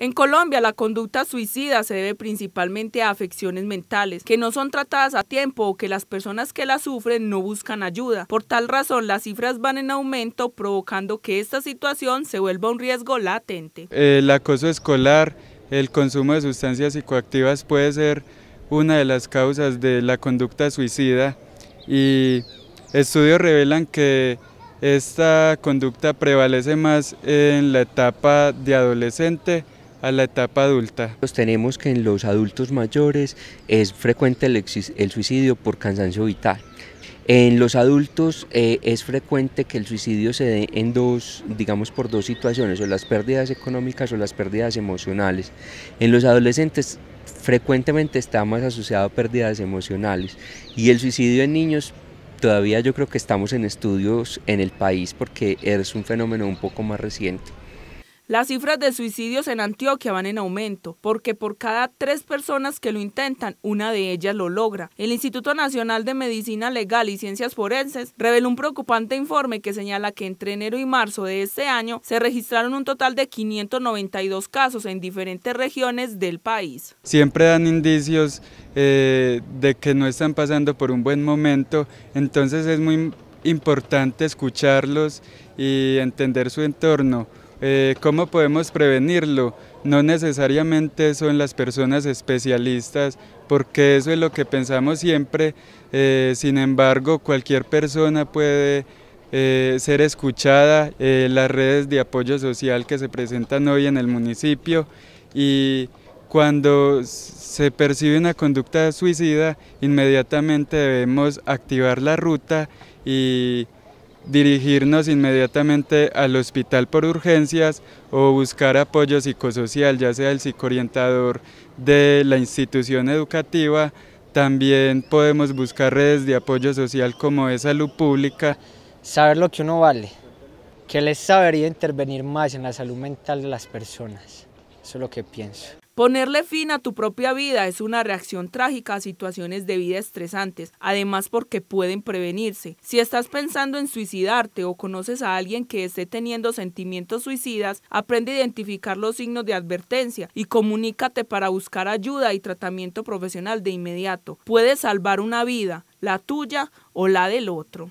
En Colombia, la conducta suicida se debe principalmente a afecciones mentales, que no son tratadas a tiempo o que las personas que la sufren no buscan ayuda. Por tal razón, las cifras van en aumento, provocando que esta situación se vuelva un riesgo latente. El acoso escolar, el consumo de sustancias psicoactivas puede ser una de las causas de la conducta suicida y estudios revelan que esta conducta prevalece más en la etapa de adolescente a la etapa adulta. Tenemos que en los adultos mayores es frecuente el, suicidio por cansancio vital. En los adultos eh, es frecuente que el suicidio se dé en dos, digamos, por dos situaciones, o las pérdidas económicas o las pérdidas emocionales. En los adolescentes frecuentemente está más asociado a pérdidas emocionales y el suicidio en niños todavía yo creo que estamos en estudios en el país porque es un fenómeno un poco más reciente. Las cifras de suicidios en Antioquia van en aumento, porque por cada tres personas que lo intentan, una de ellas lo logra. El Instituto Nacional de Medicina Legal y Ciencias Forenses reveló un preocupante informe que señala que entre enero y marzo de este año se registraron un total de 592 casos en diferentes regiones del país. Siempre dan indicios eh, de que no están pasando por un buen momento, entonces es muy importante escucharlos y entender su entorno eh, ¿Cómo podemos prevenirlo? No necesariamente son las personas especialistas, porque eso es lo que pensamos siempre. Eh, sin embargo, cualquier persona puede eh, ser escuchada, las redes de apoyo social que se presentan hoy en el municipio y cuando se percibe una conducta suicida, inmediatamente debemos activar la ruta y dirigirnos inmediatamente al hospital por urgencias o buscar apoyo psicosocial, ya sea el psicoorientador de la institución educativa, también podemos buscar redes de apoyo social como es salud pública. Saber lo que uno vale, que les sabería intervenir más en la salud mental de las personas, eso es lo que pienso. Ponerle fin a tu propia vida es una reacción trágica a situaciones de vida estresantes, además porque pueden prevenirse. Si estás pensando en suicidarte o conoces a alguien que esté teniendo sentimientos suicidas, aprende a identificar los signos de advertencia y comunícate para buscar ayuda y tratamiento profesional de inmediato. Puedes salvar una vida, la tuya o la del otro.